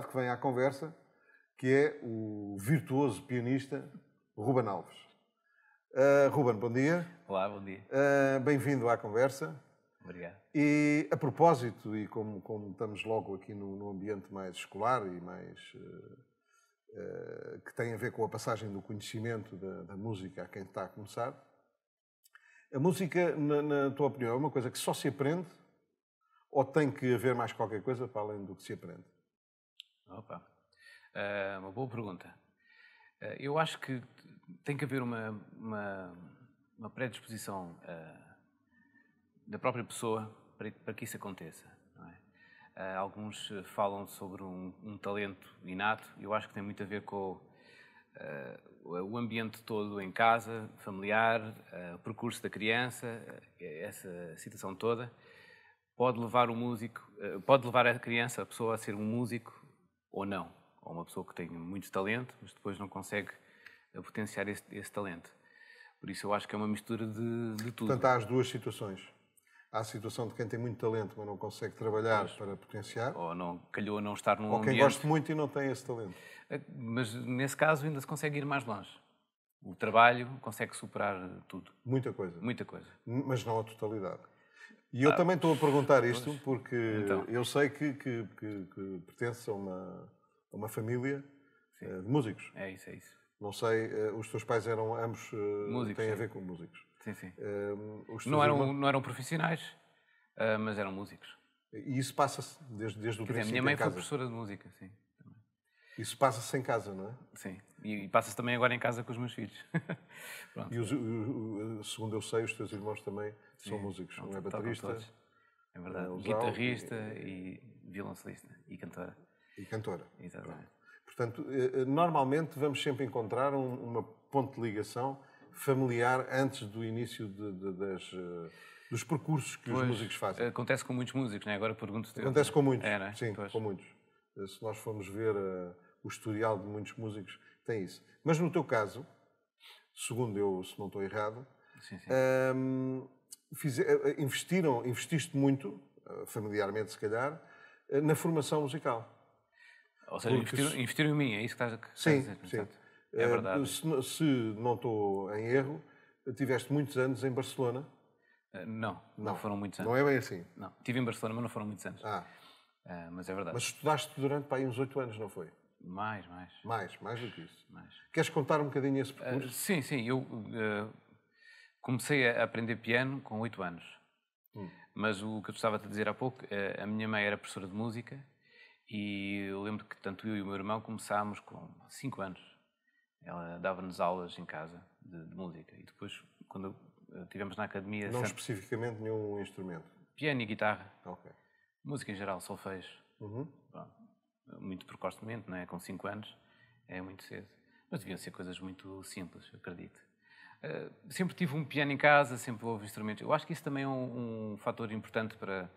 convidado que vem à conversa, que é o virtuoso pianista Ruben Alves. Uh, Ruben, bom dia. Olá, bom dia. Uh, Bem-vindo à conversa. Obrigado. E a propósito, e como, como estamos logo aqui no, no, ambiente mais escolar e mais. Uh, que tem a ver com a passagem do conhecimento da, da música a quem está a começar, a música, na, na, tua opinião, é uma coisa que só se aprende ou tem que haver mais qualquer coisa para além do que se aprende? Opa. Uh, uma boa pergunta. Uh, eu acho que tem que haver uma, uma, uma predisposição uh, da própria pessoa para, para que isso aconteça. É? alguns falam sobre um, um, talento inato, eu acho que tem muito a ver com o ambiente todo em casa, familiar, o percurso da criança, essa situação toda pode levar o músico, pode levar a criança, a pessoa a ser um músico ou não. Ou uma pessoa que tem muito talento, mas depois não consegue potenciar esse, esse talento. Por isso eu acho que é uma mistura de, de tudo. Portanto, há as duas situações. Há a situação de quem tem muito talento, mas não consegue trabalhar pois. para potenciar. Ou não calhou a não estar num Ou ambiente... quem gosta muito e não tem esse talento. Eh, mas, nesse caso, ainda se consegue ir mais longe. O trabalho consegue superar tudo. Muita coisa. Muita coisa. Mas não a totalidade. E eu ah, também estou a perguntar isto porque então. eu sei que, que, que, que pertence a uma, a uma família eh, de músicos. É isso, é isso. Não sei, eh, os teus pais eram ambos. Eh, músicos. Têm sim. a ver com músicos. Sim, sim. não, eram, irmãos... não eram profissionais, mas eram músicos. E isso passa-se desde, desde o Quer princípio. Dizer, a minha mãe foi professora de música, sim. Isso passa-se em casa, não é? Sim. E, e passa-se também agora em casa com os meus filhos. e os, segundo eu sei, os teus irmãos também são Sim, músicos. Um é baterista. É verdade. É Guitarrista e, e violoncelista e cantora. E cantora. Exatamente. Portanto, eh, eh, normalmente vamos sempre encontrar um, uma ponte de ligação familiar antes do início de, de, das, eh, dos percursos que pois, os músicos fazem. Acontece com muitos músicos, não é? Agora pergunto-te. Acontece com muitos, é, é? sim, pois. com muitos. Se nós formos ver uh, o historial de muitos músicos, tem isso. Mas no teu caso, segundo eu, se não estou errado, sim, sim. Um, eh, eh, investiram, investiste muito, eh, familiarmente se calhar, na formação musical. Ou seja, investiram, investiram, em mim, é isso que estás a, sim, a dizer? Sim, é verdade. Se, se não estou em erro, tiveste muitos anos em Barcelona. Não, não, não, foram muitos anos. Não é bem assim? Não, estive em Barcelona, mas não foram muitos anos. Ah. Uh, mas é verdade. Mas estudaste durante para aí uns oito anos, não foi? Mais, mais. Mais, mais do que isso. Mais. Queres contar um bocadinho esse ah, percurso? Uh, sim, sim. Eu uh, comecei a aprender piano com oito anos. Hum. Mas o que eu estava a dizer há pouco, uh, a minha mãe era professora de música e eu lembro que tanto eu e o meu irmão começámos com cinco anos. Ela dava-nos aulas em casa de, de, música e depois, quando estivemos na academia... Não sempre... especificamente nenhum instrumento? Piano e guitarra. Ok. Música em geral, solfejo. Uhum. Pronto muito precocemente, não é? com 5 anos, é muito cedo. Mas deviam ser coisas muito simples, acredito. Uh, sempre tive um piano em casa, sempre houve instrumentos. Eu acho que isso também é um, um fator importante para,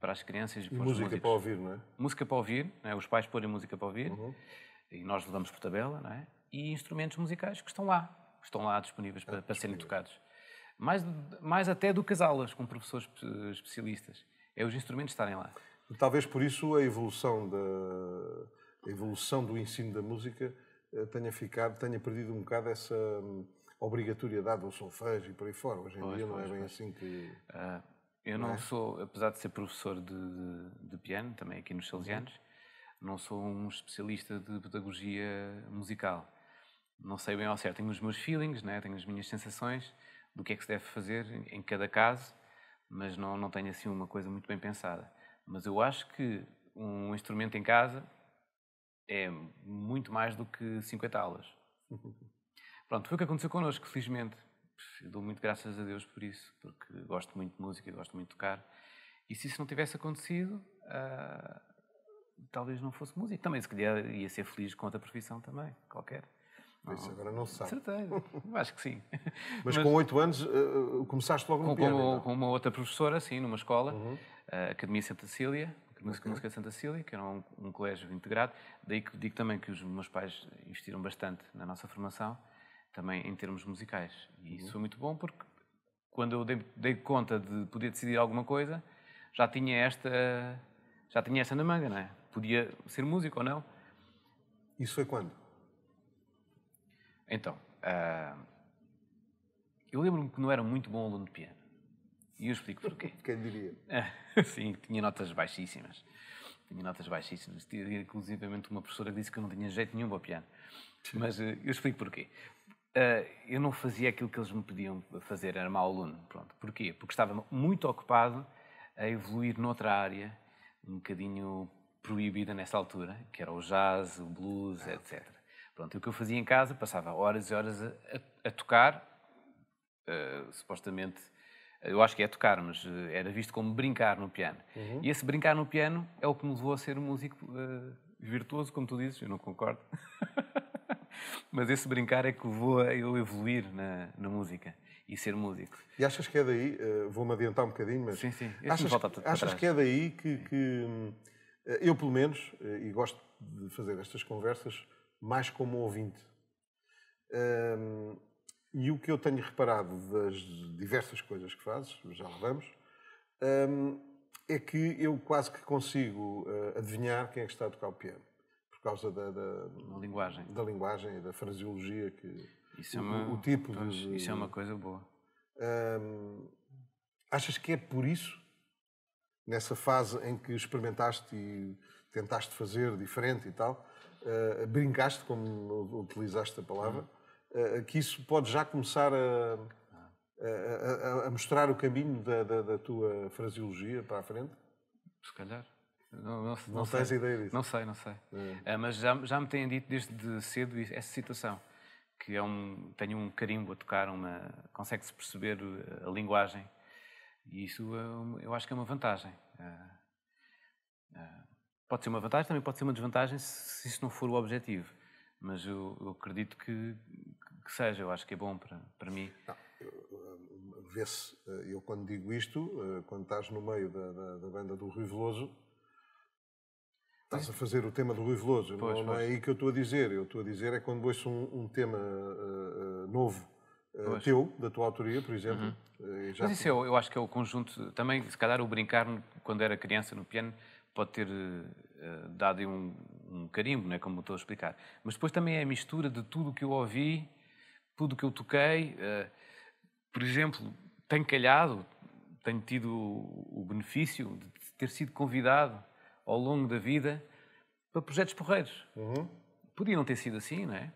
para as crianças. E para música músicos. para ouvir, não é? Música para ouvir, é? os pais porem música para ouvir, uhum. e nós levamos por tabela, não é? E instrumentos musicais que estão lá, que estão lá disponíveis para, ah, para serem tocados. Mais, mais até do que as aulas com professores eh, especialistas. É os instrumentos estarem lá. E talvez por isso a evolução, da, a evolução do ensino da música eh, tenha ficado, tenha perdido um bocado essa hum, obrigatoriedade do solfejo e por aí fora. Hoje em pois, dia não é pois, é bem pois. assim que... Uh, eu não, não é? sou, apesar de ser professor de, de, de piano, também aqui nos Salesianos, uhum. não sou um especialista de pedagogia musical. Não sei bem ao certo. Tenho os meus feelings, né? tenho as minhas sensações do que é que se deve fazer em cada caso, mas não, não tenho assim uma coisa muito bem pensada. Mas eu acho que um instrumento em casa é muito mais do que 50 aulas. Pronto, foi o que aconteceu connosco, felizmente. Eu dou muito graças a Deus por isso, porque gosto muito de música, gosto muito de tocar. E se isso não tivesse acontecido, uh, talvez não fosse música. Também, se calhar, ia ser feliz com outra profissão também, qualquer. Isso agora não se sabe. Certeza, acho que sim. Mas, Mas com oito anos uh, logo no com, piano? Com, então. com, uma outra professora, sim, numa escola. Uhum a Academia Santa Cília, Música, Música Santa Cília, que era um, um, colégio integrado. Daí que digo também que os meus pais investiram bastante na nossa formação, também em termos musicais. E uhum. isso foi muito bom porque quando eu dei, dei, conta de poder decidir alguma coisa, já tinha esta já tinha esta na manga, não é? Podia ser músico ou não. Isso foi quando? Então, uh, eu lembro-me que não era muito bom aluno de piano. E eu explico porquê. Quem diria? Sim, tinha notas baixíssimas. Tinha notas baixíssimas. inclusive uma professora disse que eu não tinha jeito nenhum para o piano. Mas eh, eu explico porquê. Eh, eu não fazia aquilo que eles me pediam fazer, era mau aluno. Pronto. Porquê? Porque estava muito ocupado a evoluir noutra área, um bocadinho proibida nessa altura, que era o jazz, o blues, ah, etc. Pronto, o que eu fazia em casa, passava horas e horas a, a, tocar, uh, supostamente eu acho que é tocar, mas eh, era visto como brincar no piano. Uhum. E esse brincar no piano é o que me levou a ser um músico uh, virtuoso, como tu dizes, eu não concordo. mas esse brincar é que levou a eu evoluir na, na música e ser músico. E achas que é daí, uh, vou-me adiantar um bocadinho, mas... Sim, sim, achas, volta achas que é daí que, que eu, pelo menos, e gosto de fazer estas conversas mais como ouvinte, ehm, e o que eu tenho reparado das diversas coisas que fazes, já lá vamos, hum, é que eu quase que consigo eh, adivinhar quem é que está a tocar o piano. Por causa da, da, da linguagem. Da linguagem e da fraseologia que. Isso é o, é uma, o tipo pois, de, Isso é uma coisa boa. Hum, achas que é por isso, nessa fase em que experimentaste e tentaste fazer diferente e tal, uh, brincaste, como utilizaste a palavra, eh, que isso pode já começar a, a, a mostrar o caminho da, da, da, tua fraseologia para a frente? Se calhar. Não, não, não, não tens sei. ideia disso? Não sei, não sei. É. mas já, já me têm dito desde cedo essa situação, que é um, tenho um carimbo a tocar, uma, consegue-se perceber eh, a linguagem, e isso eu acho que é uma vantagem. Pode ser uma vantagem, também pode ser uma desvantagem se isso não for o objetivo. Mas eu, eu acredito que, que seja, eu acho que é bom para, para mim. Eh, vê-se, eh, eu quando digo isto, eh, quando estás no meio da, da, da banda do Rui Veloso, estás a fazer o tema do Rui Veloso, pois, não, não é aí que eu estou a dizer. Eu estou a dizer é quando ouço um, um tema uh, novo, teu, da tua autoria, por exemplo. Uhum. Mas isso é, eu acho que é o conjunto, também se calhar o brincar quando era criança no piano pode ter uh, dado um, um carimbo, né, como estou a explicar. Mas depois também é a mistura de tudo o que eu ouvi tudo o que eu toquei. Eh, por exemplo, tenho calhado, tenho tido o benefício de ter sido convidado ao longo da vida para projetos porreiros. Uhum. Podia não ter sido assim, não é?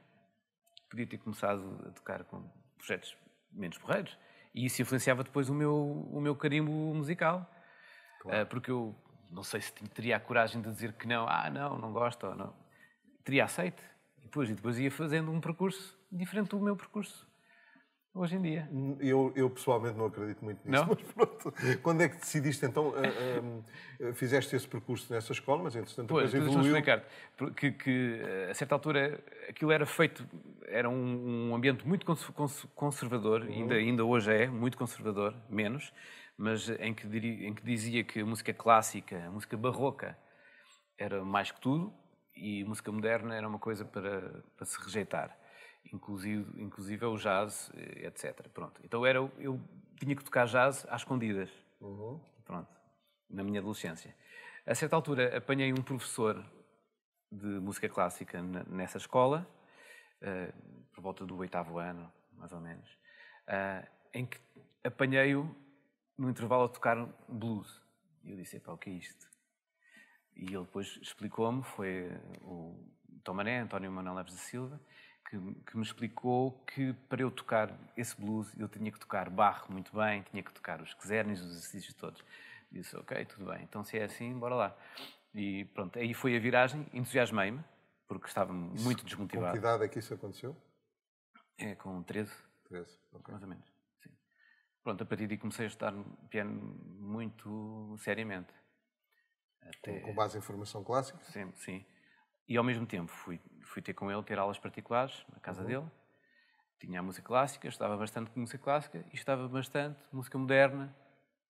Podia ter começado a tocar com projetos menos porreiros. E isso influenciava depois o meu, o meu carimbo musical. Claro. Eh, porque eu não sei se teria a coragem de dizer que não, ah, não, não gosto, ou não. Teria aceito. E depois, e depois ia fazendo um percurso diferente do meu percurso hoje em dia. Eu, eu pessoalmente não acredito muito nisso, não? mas pronto. Quando é que decidiste então, uh, uh, fizeste esse percurso nessa escola, mas entretanto pois, depois evoluiu... explicar que, que a certa altura aquilo era feito, era um, um ambiente muito cons conservador, uhum. ainda, ainda hoje é, muito conservador, menos, mas em que, em que dizia que a música clássica, a música barroca, era mais que tudo, e música moderna era uma coisa para, para se rejeitar inclusive, inclusive é o jazz, eh, etc. Pronto. Então era, eu tinha que tocar jazz às escondidas, uhum. pronto, na minha adolescência. A certa altura apanhei um professor de música clássica nessa escola, eh, por volta do oitavo ano, mais ou menos, eh, em que apanhei-o no intervalo a tocar blues. E eu disse, para o que é isto? E ele depois explicou-me, foi o Tomaré, António Manuel Neves da Silva, que, que, me explicou que para eu tocar esse blues eu tinha que tocar barro muito bem, tinha que tocar os quesernes, os exercícios todos. disse, ok, tudo bem, então se é assim, bora lá. E pronto, aí foi a viragem, entusiasmei-me, porque estava isso, muito desmotivado. Com que idade é que isso aconteceu? É, com 13. 13, ok. Mais ou menos, sim. Pronto, a partir daí comecei a estudar piano muito seriamente. Até... Com, com base em formação clássica? Sim, sim. E ao mesmo tempo fui fui ter com ele, ter aulas particulares na casa uhum. dele. Tinha música clássica, estava bastante música clássica e estudava bastante música moderna,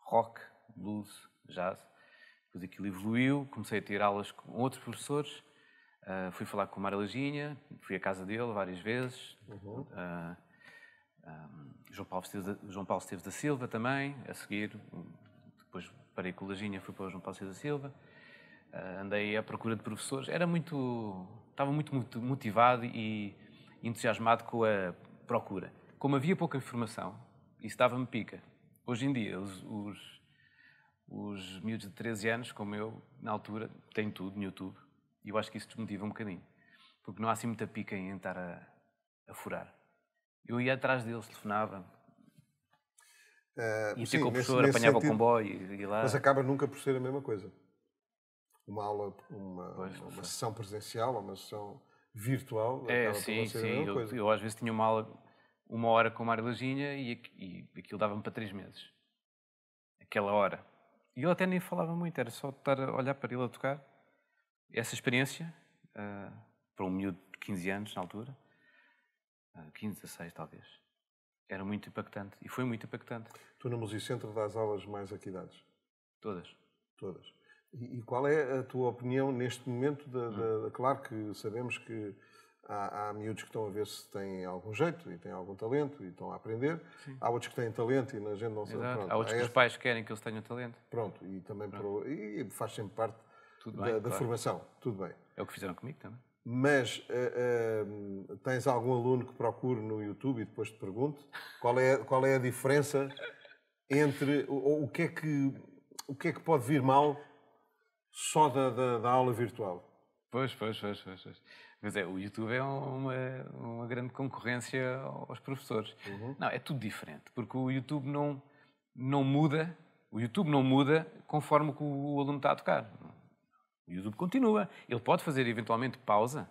rock, blues, jazz. Depois aquilo evoluiu, comecei a ter aulas com outros professores. Uh, fui falar com o Mara fui à casa dele várias vezes. Uhum. Uh, ah, um, ah, João, Paulo Esteves, João Paulo Esteves da Silva também, a seguir. Depois parei com o Laginha, fui para o João Paulo Esteves da Silva. Uh, andei à procura de professores. Era muito estava muito, motivado e entusiasmado com a procura. Como havia pouca informação, isso dava-me pica. Hoje em dia, os, os, os miúdos de 13 anos, como eu, na altura, têm tudo no YouTube. E eu acho que isso desmotiva um bocadinho. Porque não há assim muita pica em estar a, a furar. Eu ia atrás deles, telefonava. Uh, eh, e sim, com o professor, apanhava sentido, o comboio e, e lá. Mas acaba nunca por ser a mesma coisa uma aula, uma, pois, uma sessão presencial ou uma sessão virtual. É, sim, sim. Eu, eu, às vezes tinha uma aula, uma hora com o Mário Laginha e, e aquilo dava-me para três meses. Aquela hora. E eu até nem falava muito, era só estar a olhar para ele a tocar. Essa experiência, uh, para um miúdo de 15 anos na altura, uh, 15, 16 talvez, era muito impactante. E foi muito impactante. Tu no Museu Centro das aulas mais a que idades? Todas. Todas. E, qual é a tua opinião neste momento? Hum. claro que sabemos que há, há miúdos que estão a ver se têm algum jeito e têm algum talento e estão a aprender. Sim. Há outros que têm talento e na gente não sabe. Pronto, há outros que os pais querem que eles tenham talento. Pronto, e também pronto. Para, e faz sempre parte bem, da, da claro. formação. Tudo bem. É o que fizeram comigo também. Mas uh, uh, tens algum aluno que procure no YouTube e depois te pergunte qual é, qual é a diferença entre o o que é que o que é que pode vir mal só da, da, da aula virtual. Pois, pois, pois, pois, pois. Mas é, o YouTube é uma, uma grande concorrência aos professores. Uhum. Não, é tudo diferente, porque o YouTube não, não muda, o YouTube não muda conforme o aluno está a tocar. O YouTube continua. Ele pode fazer eventualmente pausa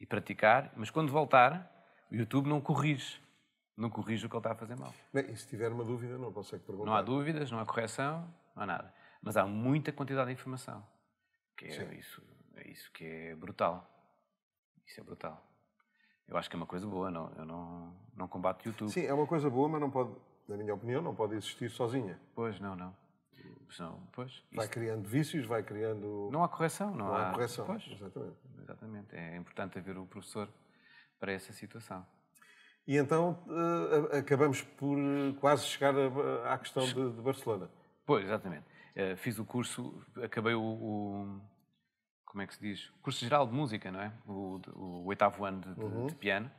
e praticar, mas quando voltar, o YouTube não corrige. Não corrige o que ele está a fazer mal. Bem, e se tiver uma dúvida, não consegue perguntar. Não há dúvidas, não há correção, não há nada. Mas há muita quantidade de informação. Que é, isso, é isso que é brutal. Isso é brutal. Eu acho que é uma coisa boa, não, eu não, não combato YouTube. Sim, é uma coisa boa, mas não pode, na minha opinião, não pode existir sozinha. Pois, não, não. Senão, pois, vai isso... criando vícios, vai criando. Não há correção, não, não há... há. correção, pois, exatamente. Exatamente. É importante haver o professor para essa situação. E então eh, acabamos por eh, quase chegar à questão de, de Barcelona. Pois, exatamente. Eh, fiz o curso, acabei o, o, Como é que se diz? curso geral de música, não é? O, o oitavo ano de, uhum. de piano.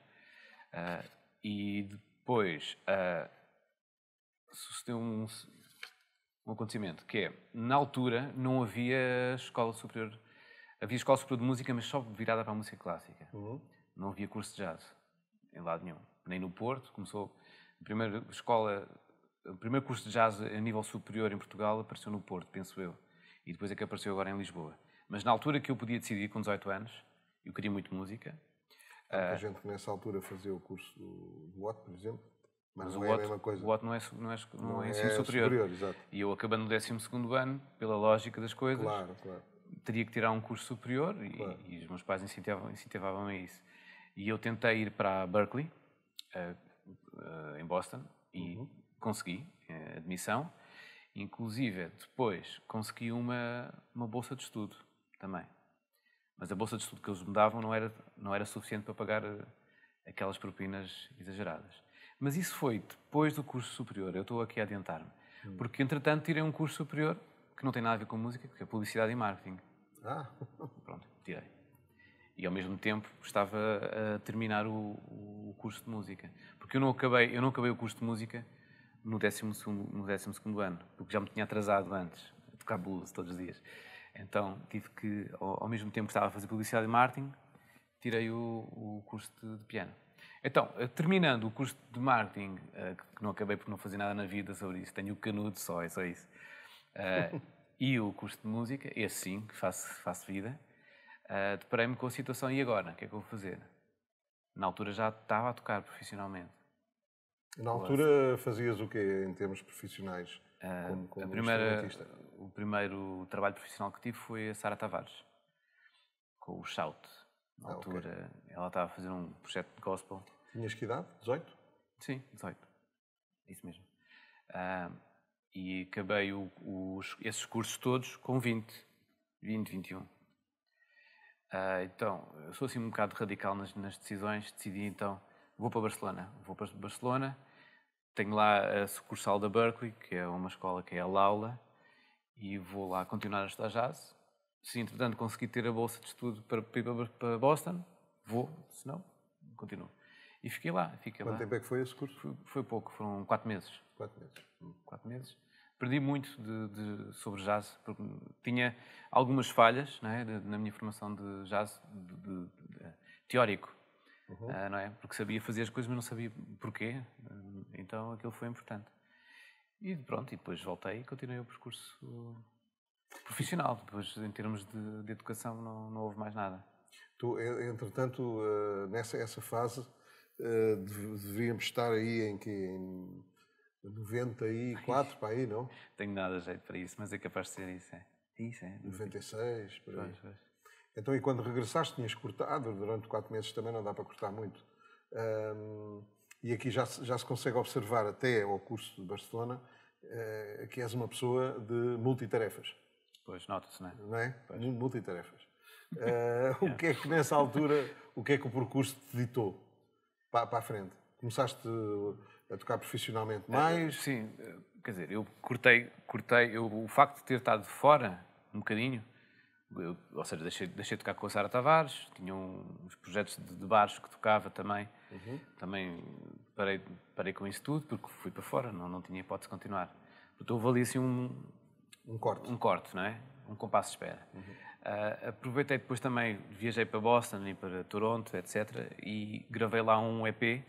Uh, e depois uh, sucedeu um, um acontecimento que é, na altura, não havia escola superior. Havia escola superior de música, mas só virada para a música clássica. Uhum. Não havia curso de jazz em lado nenhum. Nem no Porto, começou. A primeira escola o primeiro curso de jazz a nível superior em Portugal apareceu no Porto, penso eu. E depois é que apareceu agora em Lisboa. Mas na altura que eu podia decidir, com 18 anos, eu queria muito música. Há muita uh, gente que nessa altura fazia o curso do, Watt, por exemplo. Mas, mas não o é a mesma coisa. O Watt não é, não é, não não é, é ensino é superior. superior e eu acabando no 12 ano, pela lógica das coisas, claro, claro. teria que tirar um curso superior claro. e, os meus pais incentivavam, incentivavam a isso. E eu tentei ir para Berkeley, uh, uh, em Boston, e uhum consegui eh, admissão. Inclusive, depois consegui uma, uma bolsa de estudo também. Mas a bolsa de estudo que eles me davam não era, não era suficiente para pagar eh, aquelas propinas exageradas. Mas isso foi depois do curso superior, eu estou aqui a adiantar-me. Hum. Porque, entretanto, tirei um curso superior que não tem nada a ver com música, que é publicidade e marketing. Ah! Pronto, tirei. E ao mesmo tempo estava a terminar o, o curso de música. Porque eu não, acabei, eu não acabei o curso de música no 12 no ano, porque já me tinha atrasado antes, a tocar blues todos os dias. Então tive que, ao, ao mesmo tempo que estava a fazer publicidade e marketing, tirei o, o curso de, de, piano. Então, eh, terminando o curso de marketing, uh, que não acabei por não fazer nada na vida sobre isso, tenho o canudo só, é só isso. Uh, e o curso de música, esse sim, que faço, faço vida, uh, deparei-me com a situação e agora? O que é que eu vou fazer? Na altura já estava a tocar profissionalmente. Na altura fazias o quê em termos profissionais? Uh, como, como primeira, o primeiro trabalho profissional que tive foi a Sara Tavares, com o Shout. Na ah, altura okay. ela estava a fazer um projeto de gospel. Tinhas que idade? 18? Sim, 18. Isso mesmo. Uh, e acabei o, os, esses cursos todos com 20, 20, 21. Uh, então, eu sou assim um bocado radical nas, nas decisões, decidi então vou para Barcelona. Vou para Barcelona, tenho lá a sucursal da Berkeley, que é uma escola que é a Laula, e vou lá continuar a estudar jazz. Se, entretanto, conseguir ter a bolsa de estudo para, para, para Boston, vou, se não, continuo. E fiquei lá. Fiquei Quanto lá. tempo é que foi esse curso? Foi, foi, pouco, foram quatro meses. Quatro meses. Hum, quatro meses. Perdi muito de, de, sobre jazz, porque tinha algumas falhas é? na minha formação de jazz de, teórico. Uhum. Uh, não é? Porque sabia fazer as coisas, mas não sabia porquê. Uh, então aquilo foi importante. E pronto, e depois voltei e continuei o percurso profissional. Depois, em termos de, de educação, não, não, houve mais nada. Tu, entretanto, ah, nessa essa fase, deveríamos estar aí em que. Em 94 Ai, para aí, não? Tenho nada a jeito para isso, mas é capaz de ser isso, é. Isso, é. 96, por aí. Pois, pois. Então, e quando regressaste, tinhas cortado, durante quatro meses também não dá para cortar muito. Um, e aqui já, já se consegue observar, até ao curso de Barcelona, uh, que és uma pessoa de multitarefas. Pois, nota-se, não é? Não é? Pois. Multitarefas. Uh, o que é que nessa altura, o que é que o percurso te ditou para, para a frente? Começaste a tocar profissionalmente eh, mais? Sim, quer dizer, eu cortei, cortei eu, o facto de ter estado fora um bocadinho, eu, ou seja, deixei, deixei de tocar com a Sara Tavares, tinha uns projetos de, de bares que tocava também. Uhum. Também parei, parei com isso tudo porque fui para fora, não, não tinha hipótese de continuar. Portanto, houve ali assim um. Um corte. Um corte, não é? Um compasso de espera. Uhum. Uh, aproveitei depois também, viajei para Boston e para Toronto, etc. E gravei lá um EP,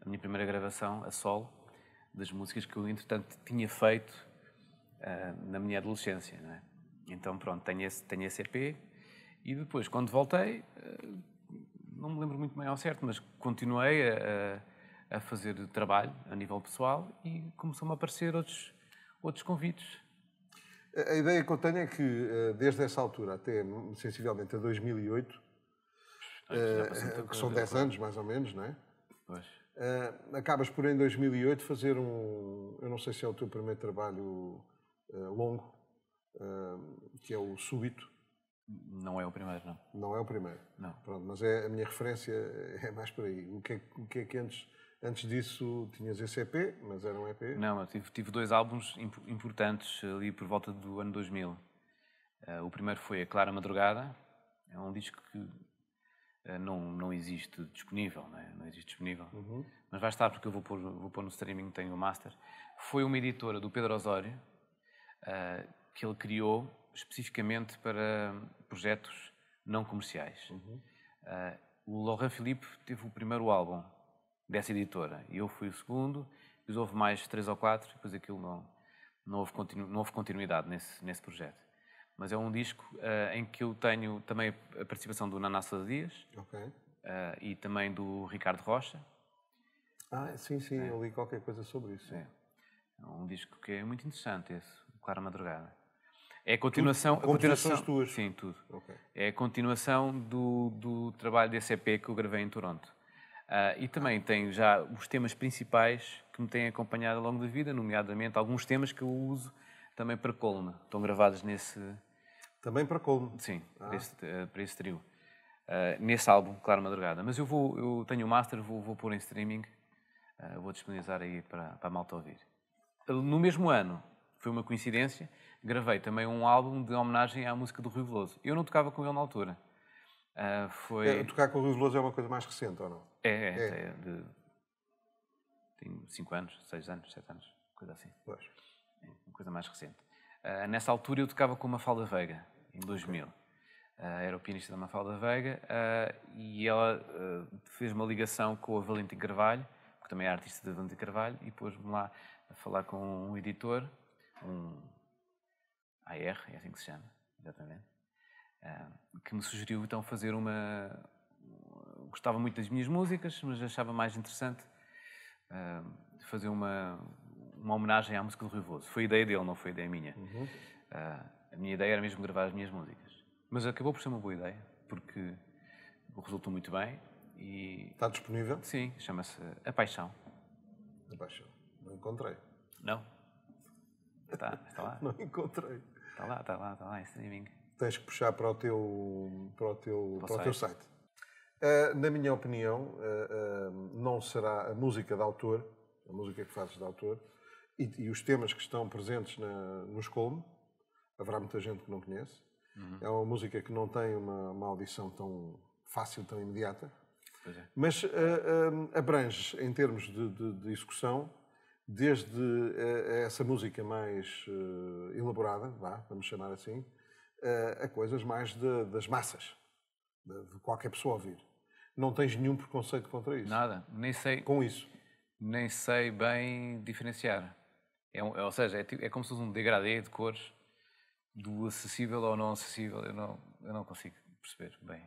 a minha primeira gravação, a solo, das músicas que eu, entretanto, tinha feito uh, na minha adolescência, não é? Então, pronto, tenho esse, tenho esse EP. E depois, quando voltei, eh, não me lembro muito bem ao certo, mas continuei a, a fazer trabalho a nível pessoal e começou-me a aparecer outros, outros convites. A ideia que eu tenho é que, eh, desde essa altura até sensivelmente a 2008, eh, que são 10 anos mais ou menos, não é? Pois. acabas por, em 2008, fazer um. Eu não sei se é o teu primeiro trabalho longo, que é o Súbito. Não é o primeiro, não. Não é o primeiro. Não. Pronto, mas é, a minha referência é mais por aí. O que é, o que, é que antes, antes disso tinhas esse EP, mas era um EP? Não, eu tive, tive dois álbuns imp, importantes ali por volta do ano 2000. Uh, ah, o primeiro foi A Clara Madrugada, é um disco que uh, não, não existe disponível, não, é? não existe disponível. Uhum. Mas vai estar porque eu vou pôr, vou pôr no streaming, tenho o master. Foi uma editora do Pedro Osório, uh, que ele criou especificamente para projetos não comerciais. Uhum. Uh, o Laurent Philippe teve o primeiro álbum dessa editora e eu fui o segundo, depois houve mais três ou quatro, depois aquilo não, não, houve, continu, não houve continuidade nesse, nesse projeto. Mas é um disco uh, em que eu tenho também a participação do Naná Dias okay. uh, e também do Ricardo Rocha. Ah, sim, sim, é. eu li qualquer coisa sobre isso. É. é um disco que é muito interessante esse, Clara Madrugada. É a continuação. Tudo, a continuação tuas? Sim, tudo. Okay. É a continuação do, do trabalho desse EP que eu gravei em Toronto. Uh, e também tenho já os temas principais que me têm acompanhado ao longo da vida, nomeadamente alguns temas que eu uso também para coluna. Estão gravados nesse. Também para coluna? Sim, ah. para, este, uh, para esse trio. Uh, nesse álbum, Claro Madrugada. Mas eu vou, eu tenho o master, vou, vou pôr em streaming, ah, vou disponibilizar aí para, para a malta ouvir. No mesmo ano, foi uma coincidência, gravei também um álbum de homenagem à música do Rui Veloso. Eu não tocava com ele na altura. Uh, foi... É, tocar com o Rui Veloso é uma coisa mais recente, ou não? É, é. é. é de... Tenho 5 anos, 6 anos, 7 anos, coisa assim. Pois. É uma coisa mais recente. Uh, nessa altura eu tocava com uma Mafalda Veiga, em 2000. Okay. Uh, era o pianista da Mafalda Veiga, uh, e ela uh, fez uma ligação com a Valentim Carvalho, que também é artista da Valentim Carvalho, e pôs-me lá a falar com um editor, um AR, é assim que se chama, exatamente, uh, que me sugeriu então fazer uma. Gostava muito das minhas músicas, mas achava mais interessante uh, fazer uma, uma homenagem à música do Rivoso. Foi ideia dele, não foi ideia minha. Uhum. Uh, a minha ideia era mesmo gravar as minhas músicas. Mas acabou por ser uma boa ideia, porque resultou muito bem. E... Está disponível? Sim, chama-se A Paixão. A Paixão. Não encontrei. Não? Está, está lá. Não encontrei. Está lá, está lá, está lá em streaming. Tens que puxar para o teu, para o teu, para, o teu site. Uh, na minha opinião, uh, uh, não será a música de autor, a música que fazes de autor, e, e os temas que estão presentes na, no Escolmo, haverá muita gente que não conhece. Uhum. É uma música que não tem uma, uma audição tão fácil, tão imediata. É. Mas uh, uh, abrange, em termos de, de, de execução, desde eh, eh, essa música mais eh, elaborada, vá, vamos chamar assim, a coisas mais de, das massas, de qualquer pessoa ouvir. Não tens nenhum preconceito contra isso? Nada, nem sei. Com isso? Nem sei bem diferenciar. É, ou seja, é, é como se fosse um degradê de cores do acessível ao não acessível. Eu não, eu não consigo perceber bem.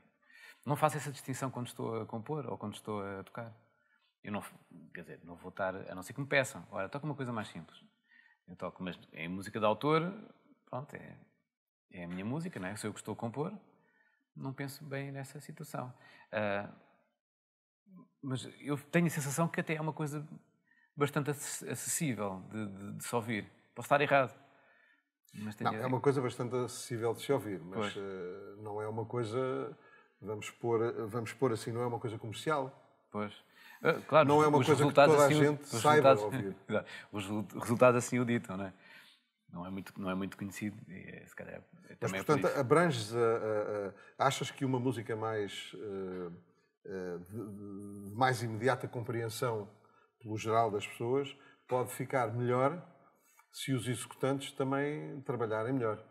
Não faço essa distinção quando estou a compor ou quando estou a tocar. Eu não, quer dizer, não vou estar, a não ser que me peçam, ora, toca uma coisa mais simples. Eu toco, mas em é música de autor, pronto, é, é a minha música, não é? Sou eu que estou a compor, não penso bem nessa situação. Uh, mas eu tenho a sensação que até é uma coisa bastante acessível de, de, de se ouvir. Posso estar errado. não, é uma coisa bastante acessível de se ouvir, mas uh, não é uma coisa, vamos pôr, vamos pôr assim, não é uma coisa comercial. Pois. Ah, claro, não é uma coisa que toda assim, a gente os saiba ouvir. É os resultados assim o ditam, não é? Não é muito, não é muito conhecido. E, é, se calhar, é Mas, portanto, é por abranges. A, a, a, achas que uma música mais, de, eh, eh, de mais imediata compreensão pelo geral das pessoas pode ficar melhor se os executantes também trabalharem melhor?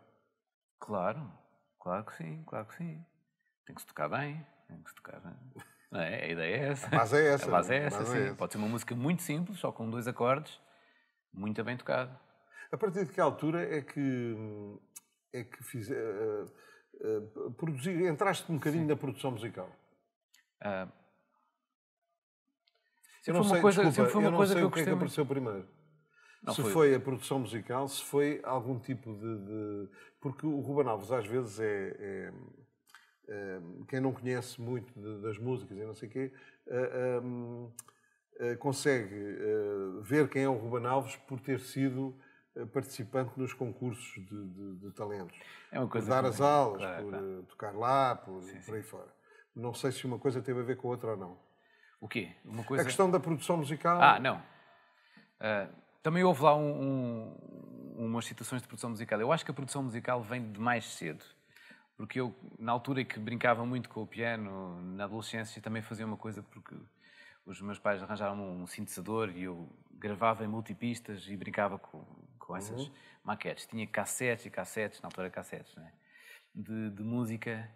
Claro, claro que sim, claro que sim. Tem que se tocar bem, tem que se tocar bem. É? A ideia é essa. A base é essa. A base né? é essa, base é sim. É essa. Pode ser uma música muito simples, só com dois acordes, muito bem tocado. A partir de que altura é que, é que fiz, uh, uh, entraste um bocadinho sim. na produção musical? Uh, eu não sei, coisa, desculpa, foi uma eu coisa sei que o que é que apareceu primeiro. Não se foi. foi. a produção musical, se foi algum tipo de, de. Porque o Ruben Alves às vezes é, é quem não conhece muito das músicas e não sei o quê, ah, ah, consegue ah, ver quem é o Ruben Alves por ter sido participante nos concursos de, de, de talentos. É uma coisa por dar as é. aulas, claro, por claro. tocar lá, por, sim, por aí sim. fora. Não sei se uma coisa teve a ver com a outra ou não. O quê? Uma coisa... A questão da produção musical? Ah, não. Uh, também houve lá um, um, umas situações de produção musical. Eu acho que a produção musical vem de mais cedo porque eu, na altura que brincava muito com o piano, na adolescência, também fazia uma coisa porque os meus pais arranjaram um sintetizador e eu gravava em multipistas e brincava com, com essas uhum. maquetes. Tinha cassetes e cassetes, na altura cassetes, né? de, de música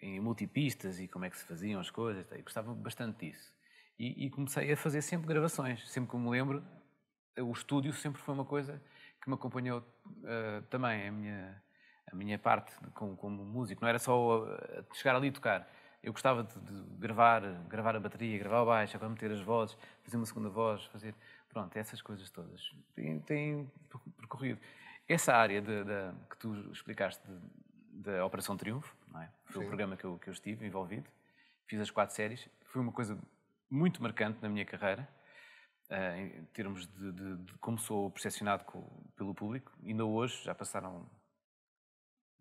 em multipistas e como é que se faziam as coisas. Tá? E gostava bastante disso. E, e, comecei a fazer sempre gravações. Sempre que me lembro, o estúdio sempre foi uma coisa que me acompanhou uh, também a minha a minha parte como, como músico, não era só uh, chegar ali e tocar. Eu gostava de, de, gravar, gravar a bateria, gravar o baixo, agora meter as vozes, fazer uma segunda voz, fazer. Pronto, essas coisas todas. Tem, tem percorrido. Essa área de, de, que tu explicaste da Operação Triunfo, é? foi Sim. o programa que eu, que eu estive envolvido, fiz as quatro séries, foi uma coisa muito marcante na minha carreira. Eh, em termos de, de, de, como sou percepcionado pelo público. Ainda hoje, já passaram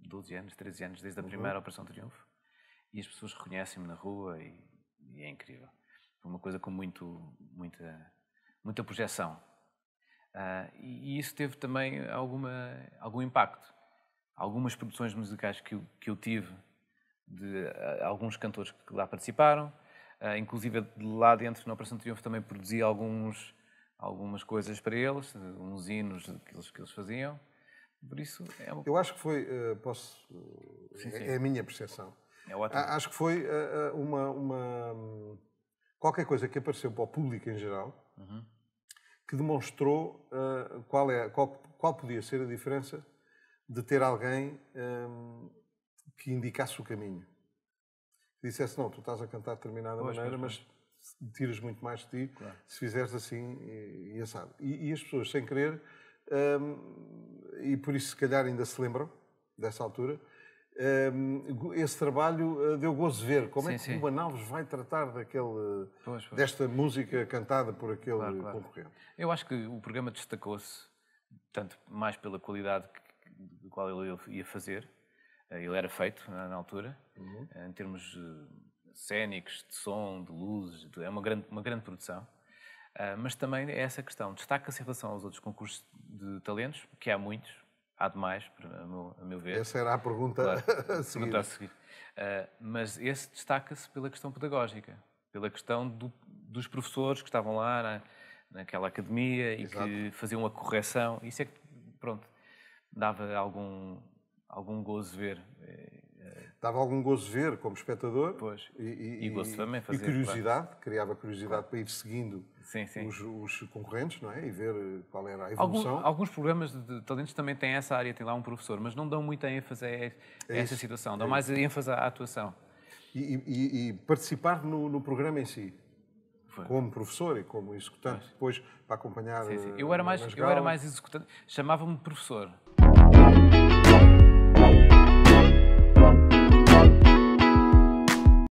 12 anos, 13 anos, desde a uhum. primeira Operação Triunfo, e as pessoas reconhecem-me na rua e, e, é incrível. Foi uma coisa com muito, muita, muita projeção. Uh, e, e, isso teve também alguma, algum impacto. Algumas produções musicais que, que eu tive, de uh, alguns cantores que lá participaram, uh, inclusive de lá dentro, na Operação Triunfo, também produzi alguns, algumas coisas para eles, uns hinos que eles, que eles faziam. Por isso é Eu acho que foi, eh, posso, eh, sim, sim. é a minha percepção. É ótimo. Acho que foi eh, uma, uma qualquer coisa que apareceu para o público em geral uhum. que demonstrou qual, é, qual, qual podia ser a diferença de ter alguém ehm, que indicasse o caminho. Que dissesse, não, tu estás a cantar de determinada pois, maneira, mas tiras muito mais de ti claro. se fizeres assim e, e assado. E, e, as pessoas, sem querer, um, e por isso se calhar ainda se lembram dessa altura. Um, esse trabalho ah, deu gozo ver como é sim, é que sim. Cuba Naves vai tratar daquele, pois, pois. desta música cantada por aquele claro, claro. concorrente. Eu acho que o programa destacou-se tanto mais pela qualidade do qual ele ia fazer, ah, ele era feito na altura, uhum. Ah, em termos cénicos, de som, de luzes, é uma grande, uma grande produção. Ah, mas também é essa questão. Destaca-se em relação aos outros concursos de talentos, que há muitos, há demais, a meu, a meu ver. Essa era a pergunta claro, a seguir. Pergunta a seguir. Uh, mas esse destaca-se pela questão pedagógica, pela questão do, dos professores que estavam lá na, naquela academia e Exato. que faziam a correção. Isso é que, pronto, dava algum, algum gozo ver eh, dava algum gozo ver como espectador. Pois. E, e, e gozo também fazer. E curiosidade, claro. criava curiosidade para ir seguindo sim, sim. Os, os, concorrentes, não é? E ver eh, qual era a evolução. Alguns, alguns, programas de talentos também têm essa área, tem lá um professor, mas não dão muita ênfase a, a é essa situação, dão é mais ênfase à atuação. E, e participar no, no programa em si como professor e como executante, depois para acompanhar. Sim, sim. Eu eh, era mais, eu era mais executante, chamava-me professor.